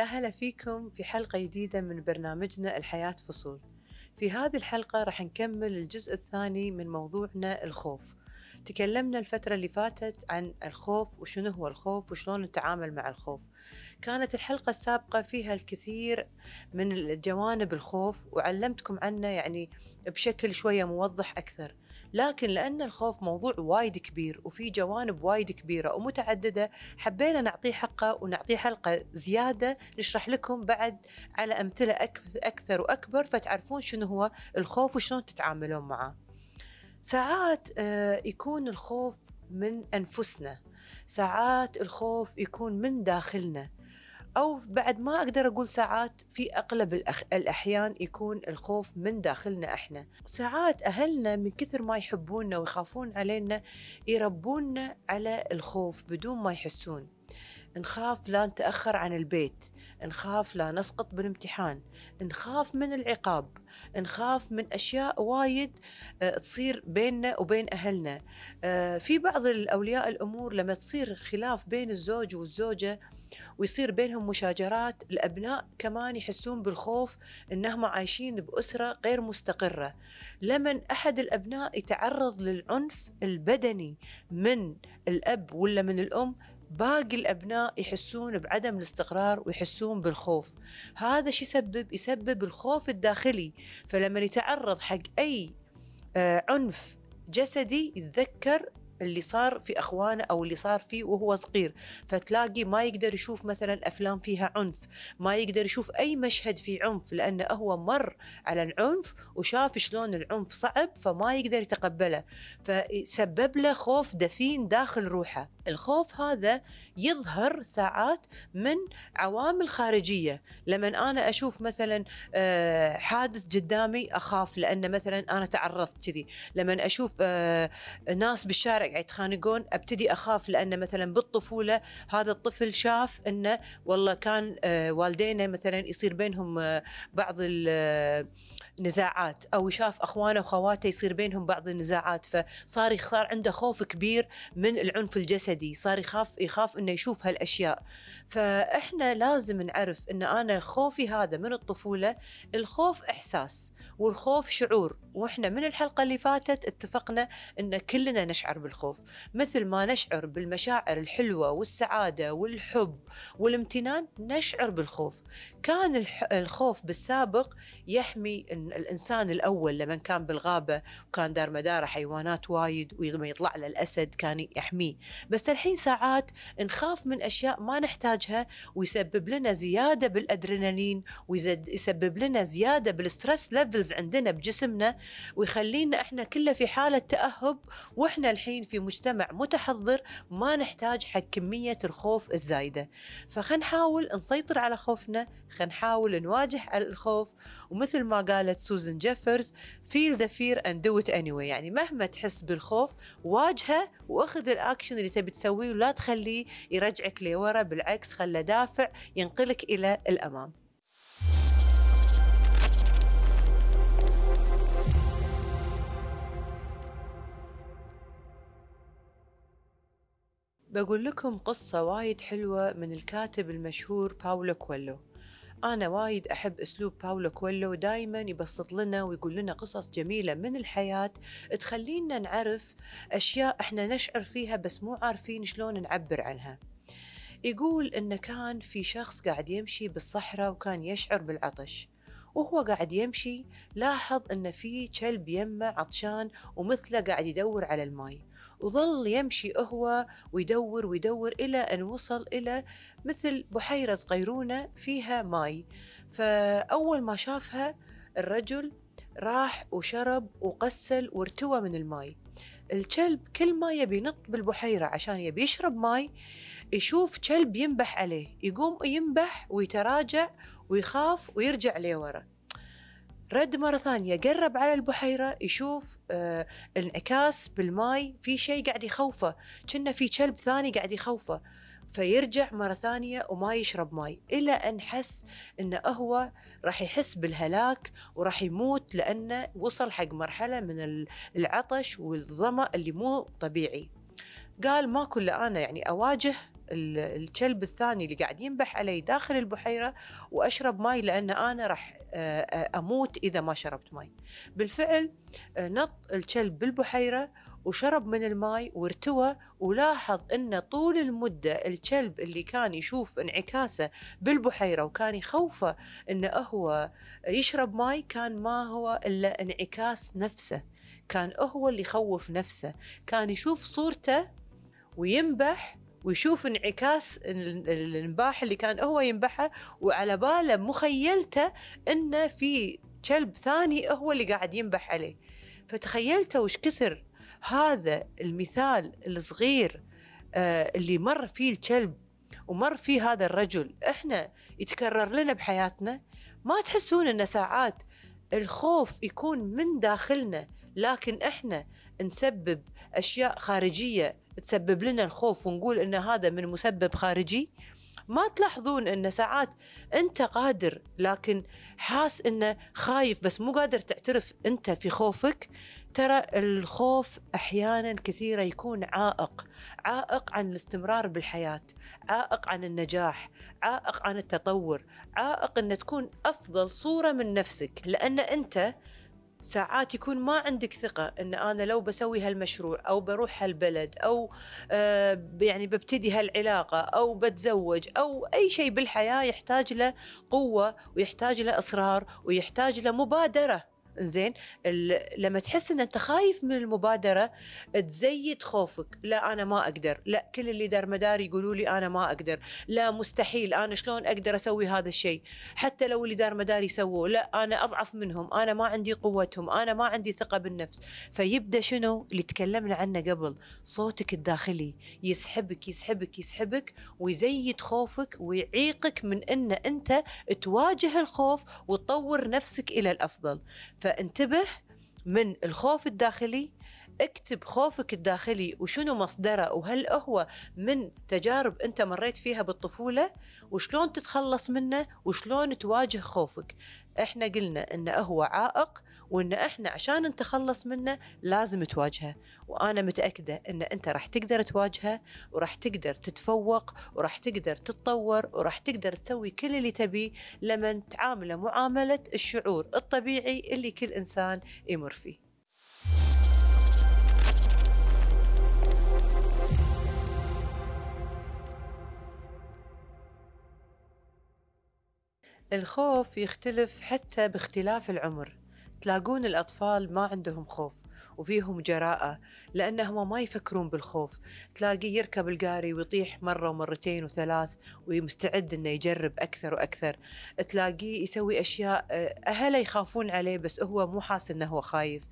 يا هلا فيكم في حلقة جديدة من برنامجنا الحياة فصول. في هذه الحلقة راح نكمل الجزء الثاني من موضوعنا الخوف. تكلمنا الفترة اللي فاتت عن الخوف وشنو هو الخوف وشلون نتعامل مع الخوف. كانت الحلقة السابقة فيها الكثير من جوانب الخوف وعلمتكم عنه يعني بشكل شوية موضح أكثر. لكن لأن الخوف موضوع وايد كبير وفي جوانب وايد كبيرة ومتعددة حبينا نعطيه حقه ونعطيه حلقة زيادة نشرح لكم بعد على أمثلة أكثر وأكبر فتعرفون شنو هو الخوف وشلون تتعاملون معه ساعات آه، يكون الخوف من أنفسنا ساعات الخوف يكون من داخلنا او بعد ما اقدر اقول ساعات في اغلب الأخ... الاحيان يكون الخوف من داخلنا احنا ساعات اهلنا من كثر ما يحبوننا ويخافون علينا يربونا على الخوف بدون ما يحسون نخاف لا نتأخر عن البيت نخاف لا نسقط بالامتحان نخاف من العقاب نخاف من أشياء وايد آه، تصير بيننا وبين أهلنا آه، في بعض الأولياء الأمور لما تصير خلاف بين الزوج والزوجة ويصير بينهم مشاجرات الابناء كمان يحسون بالخوف انهم عايشين باسره غير مستقره لمن احد الابناء يتعرض للعنف البدني من الاب ولا من الام باقي الابناء يحسون بعدم الاستقرار ويحسون بالخوف هذا شو يسبب يسبب الخوف الداخلي فلما يتعرض حق اي آه، عنف جسدي يتذكر اللي صار في اخوانه او اللي صار فيه وهو صغير فتلاقي ما يقدر يشوف مثلا افلام فيها عنف ما يقدر يشوف اي مشهد فيه عنف لانه هو مر على العنف وشاف شلون العنف صعب فما يقدر يتقبله فسبب له خوف دفين داخل روحه الخوف هذا يظهر ساعات من عوامل خارجية لما أنا أشوف مثلا آه، حادث قدامي أخاف لأن مثلا أنا تعرضت كذي لما أشوف آه، ناس بالشارع يتخانقون ابتدي اخاف لان مثلا بالطفوله هذا الطفل شاف انه والله كان آه، والدينه مثلا يصير بينهم آه، بعض النزاعات آه، او شاف اخوانه وخواته يصير بينهم بعض النزاعات فصار صار عنده خوف كبير من العنف الجسدي صار يخاف يخاف انه يشوف هالاشياء فاحنا لازم نعرف ان انا خوفي هذا من الطفوله الخوف احساس والخوف شعور واحنا من الحلقه اللي فاتت اتفقنا ان كلنا نشعر بالخوف الخوف مثل ما نشعر بالمشاعر الحلوة والسعادة والحب والامتنان نشعر بالخوف كان الخوف بالسابق يحمي الإنسان الأول لما كان بالغابة وكان دار مداره حيوانات وايد ولما يطلع له الأسد كان يحميه بس الحين ساعات نخاف من أشياء ما نحتاجها ويسبب لنا زيادة بالأدرينالين ويسبب لنا زيادة بالستريس ليفلز عندنا بجسمنا ويخلينا احنا كله في حالة تأهب واحنا الحين في مجتمع متحضر ما نحتاج حق كمية الخوف الزايدة فخلينا نحاول نسيطر على خوفنا خلينا نحاول نواجه الخوف ومثل ما قالت سوزن جيفرز feel the fear and do it anyway يعني مهما تحس بالخوف واجهه واخذ الاكشن اللي تبي تسويه ولا تخليه يرجعك لورا بالعكس خله دافع ينقلك الى الامام بقول لكم قصة وايد حلوة من الكاتب المشهور باولو كويلو أنا وايد أحب أسلوب باولو كويلو دايما يبسط لنا ويقول لنا قصص جميلة من الحياة تخلينا نعرف أشياء إحنا نشعر فيها بس مو عارفين شلون نعبر عنها يقول إن كان في شخص قاعد يمشي بالصحراء وكان يشعر بالعطش وهو قاعد يمشي لاحظ إن في كلب يمه عطشان ومثله قاعد يدور على الماي وظل يمشي هو ويدور ويدور إلى أن وصل إلى مثل بحيرة صغيرونة فيها ماي فأول ما شافها الرجل راح وشرب وقسل وارتوى من الماي الكلب كل ما يبي ينط بالبحيرة عشان يبي يشرب ماي يشوف كلب ينبح عليه يقوم ينبح ويتراجع ويخاف ويرجع لورا رد مره ثانيه قرب على البحيره يشوف آه انعكاس بالماي في شيء قاعد يخوفه كنا في كلب ثاني قاعد يخوفه فيرجع مره ثانيه وما يشرب ماي الى ان حس انه هو راح يحس بالهلاك وراح يموت لانه وصل حق مرحله من العطش والظما اللي مو طبيعي قال ما كل انا يعني اواجه الكلب الثاني اللي قاعد ينبح علي داخل البحيره واشرب ماي لان انا راح آه، آه، اموت اذا ما شربت ماي. بالفعل آه، نط الكلب بالبحيره وشرب من الماي وارتوى ولاحظ انه طول المده الكلب اللي كان يشوف انعكاسه بالبحيره وكان يخوفه انه هو يشرب ماي كان ما هو الا انعكاس نفسه كان هو اللي يخوف نفسه كان يشوف صورته وينبح ويشوف انعكاس النباح اللي كان هو ينبحه وعلى باله مخيلته انه في كلب ثاني هو اللي قاعد ينبح عليه فتخيلته وش كثر هذا المثال الصغير آه، اللي مر فيه الكلب ومر فيه هذا الرجل احنا يتكرر لنا بحياتنا ما تحسون ان ساعات الخوف يكون من داخلنا لكن احنا نسبب اشياء خارجيه تسبب لنا الخوف ونقول ان هذا من مسبب خارجي ما تلاحظون ان ساعات انت قادر لكن حاس انه خايف بس مو قادر تعترف انت في خوفك ترى الخوف احيانا كثيره يكون عائق عائق عن الاستمرار بالحياه عائق عن النجاح عائق عن التطور عائق ان تكون افضل صوره من نفسك لان انت ساعات يكون ما عندك ثقة أن أنا لو بسوي هالمشروع أو بروح هالبلد أو آه يعني ببتدي هالعلاقة أو بتزوج أو أي شيء بالحياة يحتاج له قوة ويحتاج له إصرار ويحتاج له مبادرة زين لما تحس ان انت خايف من المبادره تزيد خوفك لا انا ما اقدر لا كل اللي دار مداري يقولوا لي انا ما اقدر لا مستحيل انا شلون اقدر اسوي هذا الشيء حتى لو اللي دار مداري سووه لا انا اضعف منهم انا ما عندي قوتهم انا ما عندي ثقه بالنفس فيبدا شنو اللي تكلمنا عنه قبل صوتك الداخلي يسحبك يسحبك يسحبك ويزيد خوفك ويعيقك من ان انت تواجه الخوف وتطور نفسك الى الافضل فانتبه من الخوف الداخلي اكتب خوفك الداخلي وشنو مصدره وهل هو من تجارب انت مريت فيها بالطفوله وشلون تتخلص منه وشلون تواجه خوفك احنا قلنا انه هو عائق وان احنا عشان نتخلص منه لازم تواجهه وانا متاكده ان انت راح تقدر تواجهه وراح تقدر تتفوق وراح تقدر تتطور وراح تقدر تسوي كل اللي تبيه لمن تعامله معامله الشعور الطبيعي اللي كل انسان يمر فيه الخوف يختلف حتى باختلاف العمر تلاقون الأطفال ما عندهم خوف وفيهم جراءة لأنهم ما يفكرون بالخوف تلاقيه يركب القاري ويطيح مرة ومرتين وثلاث ومستعد أنه يجرب أكثر وأكثر تلاقيه يسوي أشياء آه، أهله يخافون عليه بس هو مو حاس أنه هو خايف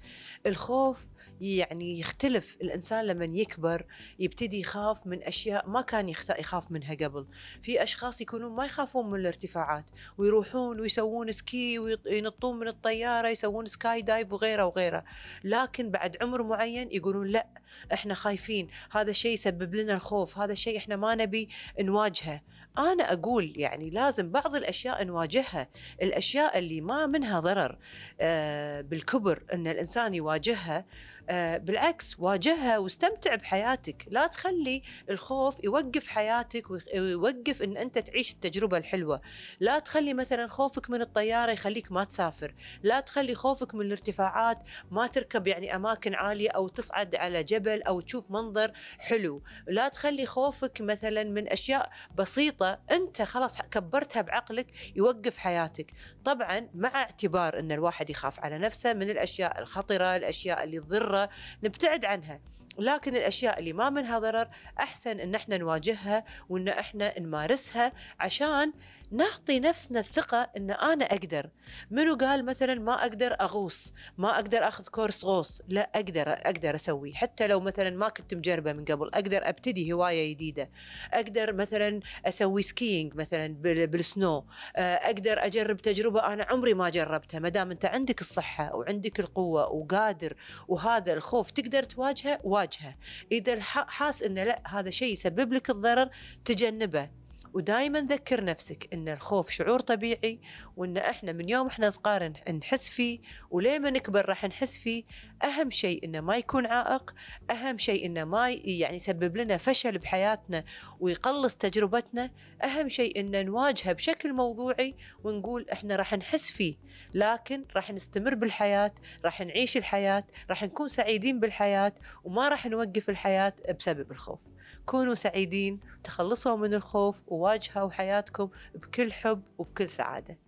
الخوف يعني يختلف الإنسان لما يكبر يبتدي يخاف من أشياء ما كان يخاف منها قبل في أشخاص يكونون ما يخافون من الارتفاعات ويروحون ويسوون سكي وينطون من الطيارة يسوون سكاي دايف وغيره وغيره لكن بعد عمر معين يقولون لا احنا خايفين هذا الشيء يسبب لنا الخوف هذا الشيء احنا ما نبي نواجهه انا اقول يعني لازم بعض الاشياء نواجهها الاشياء اللي ما منها ضرر آه، بالكبر ان الانسان يواجهها آه، بالعكس واجهها واستمتع بحياتك لا تخلي الخوف يوقف حياتك ويوقف ان انت تعيش التجربه الحلوه لا تخلي مثلا خوفك من الطياره يخليك ما تسافر لا تخلي خوفك من الارتفاعات ما تركب يعني اماكن عاليه او تصعد على جبل او تشوف منظر حلو لا تخلي خوفك مثلا من اشياء بسيطه انت خلاص كبرتها بعقلك يوقف حياتك طبعا مع اعتبار ان الواحد يخاف على نفسه من الاشياء الخطره الاشياء اللي تضره نبتعد عنها ولكن الاشياء اللي ما منها ضرر احسن ان احنا نواجهها وان احنا نمارسها عشان نعطي نفسنا الثقه ان انا اقدر منو قال مثلا ما اقدر اغوص ما اقدر اخذ كورس غوص لا اقدر اقدر اسوي حتى لو مثلا ما كنت مجربه من قبل اقدر ابتدي هوايه جديده اقدر مثلا اسوي سكينج مثلا بالسنو آه، اقدر اجرب تجربه انا عمري ما جربتها ما دام انت عندك الصحه وعندك القوه وقادر وهذا الخوف تقدر تواجهه واجه تواجهه اذا حاس انه لا هذا شيء يسبب لك الضرر تجنبه ودائما ذكر نفسك ان الخوف شعور طبيعي وان احنا من يوم احنا صغار نحس فيه ولما نكبر راح نحس فيه اهم شيء انه ما يكون عائق اهم شيء انه ما يعني يسبب لنا فشل بحياتنا ويقلص تجربتنا اهم شيء انه نواجهه بشكل موضوعي ونقول احنا راح نحس فيه لكن راح نستمر بالحياه راح نعيش الحياه راح نكون سعيدين بالحياه وما راح نوقف الحياه بسبب الخوف كونوا سعيدين تخلصوا من الخوف وواجهوا حياتكم بكل حب وبكل سعاده